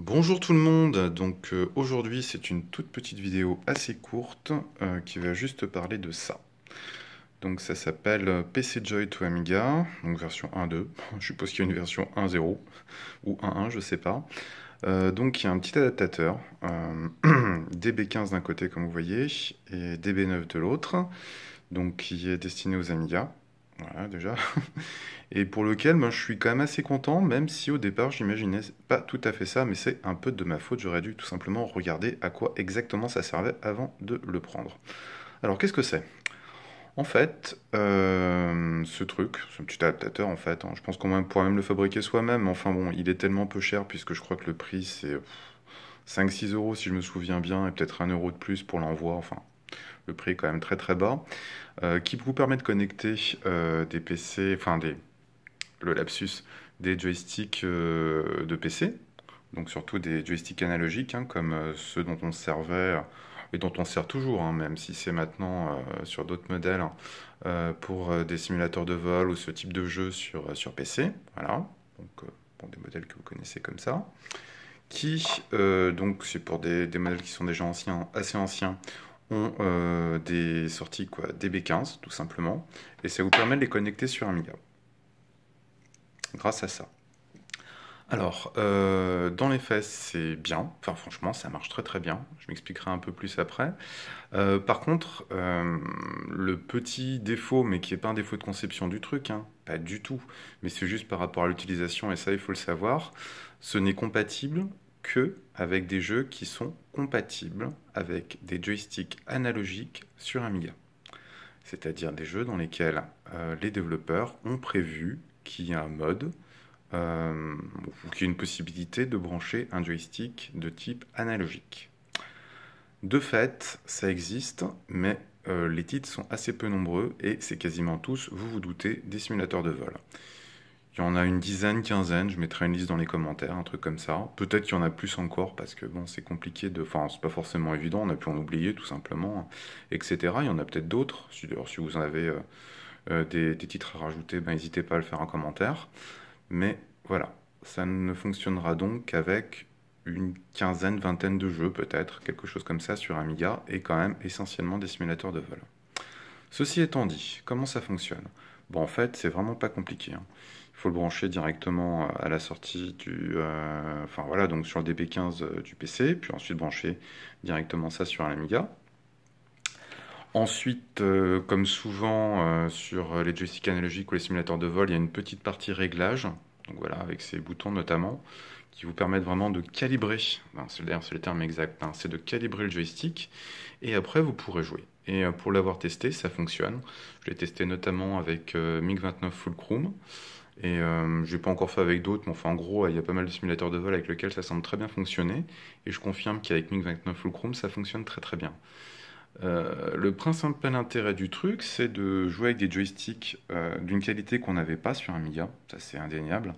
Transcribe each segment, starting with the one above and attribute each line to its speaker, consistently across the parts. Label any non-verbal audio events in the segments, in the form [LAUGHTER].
Speaker 1: Bonjour tout le monde, donc euh, aujourd'hui c'est une toute petite vidéo assez courte euh, qui va juste parler de ça. Donc ça s'appelle euh, PC Joy to Amiga, donc version 1.2, [LAUGHS] je suppose qu'il y a une version 1.0 ou 1.1, je sais pas. donc il y a un petit adaptateur, [CLEARS THROAT] DB15 d'un côté comme vous voyez et DB9 de l'autre, donc qui est destiné aux Amiga. Voilà, déjà. [LAUGHS] Et pour lequel moi ben, je suis quand même assez content, même si au départ j'imaginais pas tout à fait ça, mais c'est un peu de ma faute, j'aurais dû tout simplement regarder à quoi exactement ça servait avant de le prendre. Alors qu'est-ce que c'est en fait, euh, ce truc, ce petit adaptateur, en fait, hein, je pense qu'on pourra même le fabriquer soi-même. Enfin bon, il est tellement peu cher puisque je crois que le prix c'est 5-6 euros si je me souviens bien et peut-être 1 euro de plus pour l'envoi. Enfin, le prix quand même très très bas, euh, qui vous permet de connecter euh, des PC, enfin des, le lapsus, des joysticks euh, de PC, donc surtout des joysticks analogiques, hein, comme ceux dont on servait et dont on sert toujours, hein, même si c'est maintenant sur d'autres modèles, pour des simulateurs de vol ou ce type de jeu sur, PC, voilà, donc des modèles que vous connaissez comme ça qui, donc c'est pour des, des, modèles qui sont déjà anciens, assez anciens, ont euh, des sorties quoi, DB15 tout simplement, et ça vous permet de les connecter sur Amiga. Grâce à ça. Alors, euh, dans les faits, c'est bien. Enfin, franchement, ça marche très très bien. Je m'expliquerai un peu plus après. Euh, par contre, le petit défaut, mais qui n'est pas un défaut de conception du truc, hein, pas du tout, mais c'est juste par rapport à l'utilisation, et ça, il faut le savoir, ce n'est compatible avec des jeux qui sont compatibles avec des joysticks analogiques sur Amiga. C'est-à-dire des jeux dans lesquels euh, les développeurs ont prévu qu'il y ait un mode euh, ou qu'il y ait une possibilité de brancher un joystick de type analogique. De fait, ça existe, mais euh, les titres sont assez peu nombreux et c'est quasiment tous, vous vous doutez, des simulateurs de vol. Il y en a une dizaine, quinzaine, je mettrai une liste dans les commentaires, un truc comme ça. Peut-être qu'il y en a plus encore parce que bon, c'est compliqué de. Enfin, c'est pas forcément évident, on a pu en oublier tout simplement, etc. Il y en a peut-être d'autres. si vous en avez euh, euh, des, titres à rajouter, ben, n'hésitez pas à le faire en commentaire. Mais voilà, ça ne fonctionnera donc qu'avec une quinzaine, vingtaine de jeux peut-être, quelque chose comme ça sur Amiga, et quand même essentiellement des simulateurs de vol. Ceci étant dit, comment ça fonctionne Bon, en fait, c'est vraiment pas compliqué. Hein faut le brancher directement euh, à la sortie du, euh, enfin voilà, donc sur le DP15 euh, du PC, puis ensuite brancher directement ça sur un Amiga. Ensuite, comme souvent sur les joysticks analogiques ou les simulateurs de vol, il y a une petite partie réglage, donc voilà, avec ces boutons notamment, qui vous permettent vraiment de calibrer, enfin, c'est le terme exact, hein, c'est de calibrer le joystick, et après vous pourrez jouer. Et pour l'avoir testé, ça fonctionne. Je l'ai testé notamment avec MiG-29 Full Chrome. Et euh, je n'ai pas encore fait avec d'autres, mais en gros, il y a pas mal de simulateurs de vol avec lesquels ça semble très bien fonctionner. Et je confirme qu'avec MiG-29 Chrome, ça fonctionne très très bien. Euh, le principal intérêt du truc, c'est de jouer avec des joysticks euh, d'une qualité qu'on n'avait pas sur un Amiga, ça c'est indéniable.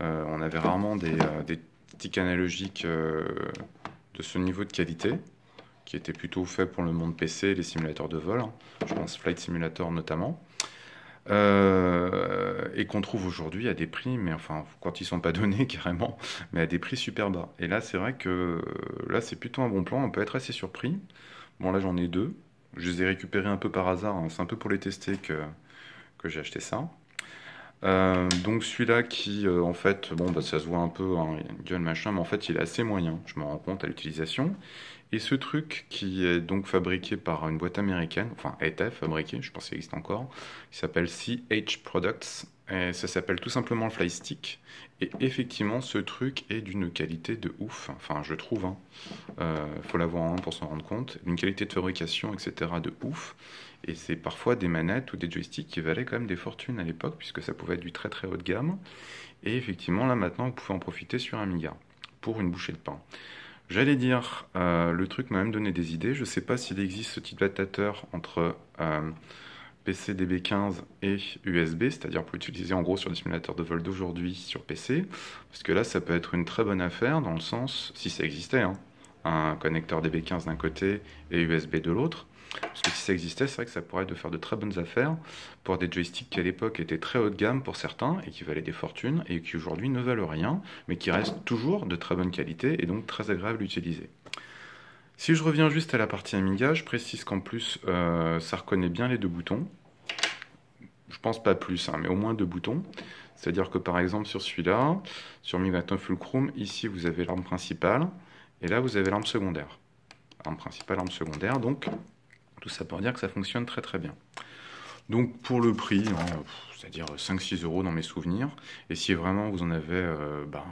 Speaker 1: on avait rarement des, des analogiques de ce niveau de qualité, qui étaient plutôt faits pour le monde PC, les simulateurs de vol, hein. je pense Flight Simulator notamment. Euh, et qu'on trouve aujourd'hui à des prix, mais enfin, quand ils sont pas donnés [LAUGHS] carrément, mais à des prix super bas. Et là, c'est vrai que là, c'est plutôt un bon plan. On peut être assez surpris. Bon, là, j'en ai deux. Je les ai récupérés un peu par hasard. Hein. C'est un peu pour les tester que, que j'ai acheté ça. Euh, donc celui-là qui euh, en fait bon bah, ça se voit un peu en hein, une gueule machin mais en fait il est assez moyen je me rends compte à l'utilisation et ce truc qui est donc fabriqué par une boîte américaine, enfin était fabriqué, je pense qu'il existe encore, il s'appelle CH Products, et ça s'appelle tout simplement le Flystick. Et effectivement, ce truc est d'une qualité de ouf. Enfin, je trouve. il hein. euh, faut l'avoir en pour s'en rendre compte. D'une qualité de fabrication, etc. de ouf. Et c'est parfois des manettes ou des joysticks qui valaient quand même des fortunes à l'époque, puisque ça pouvait être du très très haut de gamme. Et effectivement, là maintenant, vous pouvez en profiter sur un pour une bouchée de pain. J'allais dire, euh, le truc m'a même donné des idées. Je ne sais pas s'il existe ce type d'adaptateur entre euh, PC DB15 et USB, c'est-à-dire pour l'utiliser en gros sur les simulateurs de vol d'aujourd'hui sur PC, parce que là, ça peut être une très bonne affaire dans le sens, si ça existait, hein, un connecteur DB15 d'un côté et USB de l'autre. Parce que si ça existait, c'est vrai que ça pourrait de faire de très bonnes affaires pour des joysticks qui à l'époque étaient très haut de gamme pour certains et qui valaient des fortunes et qui aujourd'hui ne valent rien, mais qui restent toujours de très bonne qualité et donc très agréable à utiliser. Si je reviens juste à la partie Amiga, je précise qu'en plus, euh, ça reconnaît bien les deux boutons. Je pense pas plus, hein, mais au moins deux boutons. C'est-à-dire que par exemple sur celui-là, sur Full Fulcrum, ici vous avez l'arme principale. Et là, vous avez l'arme secondaire. Arme principale, arme secondaire. Donc, tout ça pour dire que ça fonctionne très très bien. Donc pour le prix, hein, c'est-à-dire 5-6 euros dans mes souvenirs, et si vraiment vous en avez euh, ben,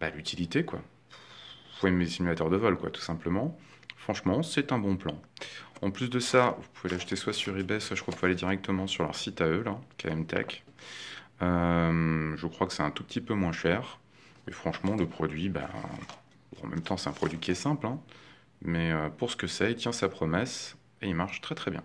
Speaker 1: euh, l'utilité, quoi. Vous pouvez mes simulateurs de vol, quoi, tout simplement. Franchement, c'est un bon plan. En plus de ça, vous pouvez l'acheter soit sur eBay, soit je crois que vous aller directement sur leur site à eux, là, KMTech. Euh, je crois que c'est un tout petit peu moins cher. Et franchement, le produit, ben, en même temps, c'est un produit qui est simple, hein. mais euh, pour ce que c'est, il tient sa promesse et il marche très très bien.